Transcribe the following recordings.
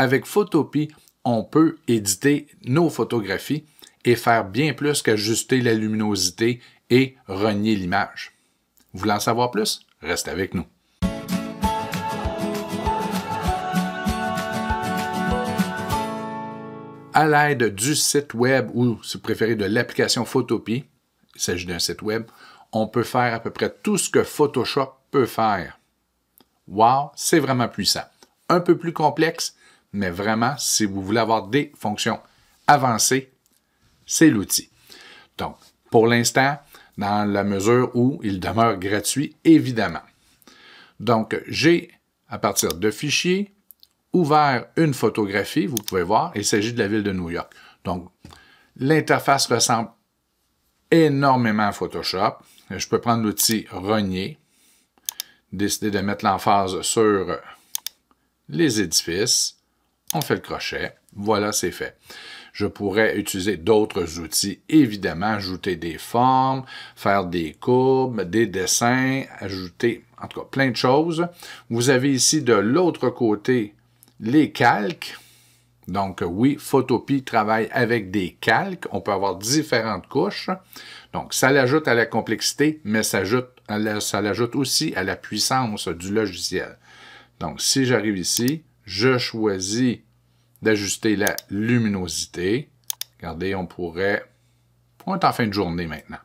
Avec Photopie, on peut éditer nos photographies et faire bien plus qu'ajuster la luminosité et renier l'image. Vous voulez en savoir plus? Reste avec nous. À l'aide du site web ou, si vous préférez, de l'application Photopie, il s'agit d'un site web, on peut faire à peu près tout ce que Photoshop peut faire. Wow, c'est vraiment puissant. Un peu plus complexe, mais vraiment, si vous voulez avoir des fonctions avancées, c'est l'outil. Donc, pour l'instant, dans la mesure où il demeure gratuit, évidemment. Donc, j'ai, à partir de fichiers, ouvert une photographie, vous pouvez voir, il s'agit de la ville de New York. Donc, l'interface ressemble énormément à Photoshop. Je peux prendre l'outil Rogner, décider de mettre l'emphase sur les édifices, on fait le crochet, voilà, c'est fait. Je pourrais utiliser d'autres outils, évidemment, ajouter des formes, faire des courbes, des dessins, ajouter, en tout cas, plein de choses. Vous avez ici de l'autre côté les calques. Donc oui, Photopie travaille avec des calques. On peut avoir différentes couches. Donc ça l'ajoute à la complexité, mais ça l'ajoute aussi à la puissance du logiciel. Donc si j'arrive ici, je choisis d'ajuster la luminosité. Regardez, on pourrait... point en fin de journée maintenant.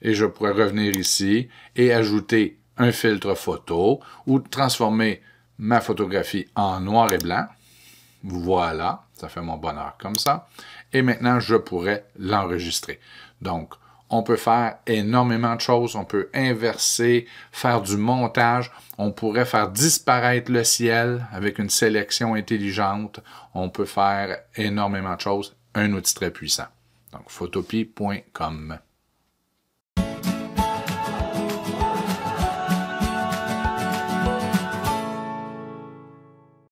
Et je pourrais revenir ici et ajouter un filtre photo ou transformer ma photographie en noir et blanc. Voilà, ça fait mon bonheur comme ça. Et maintenant, je pourrais l'enregistrer. Donc, on peut faire énormément de choses. On peut inverser, faire du montage. On pourrait faire disparaître le ciel avec une sélection intelligente. On peut faire énormément de choses. Un outil très puissant. Donc, photopie.com.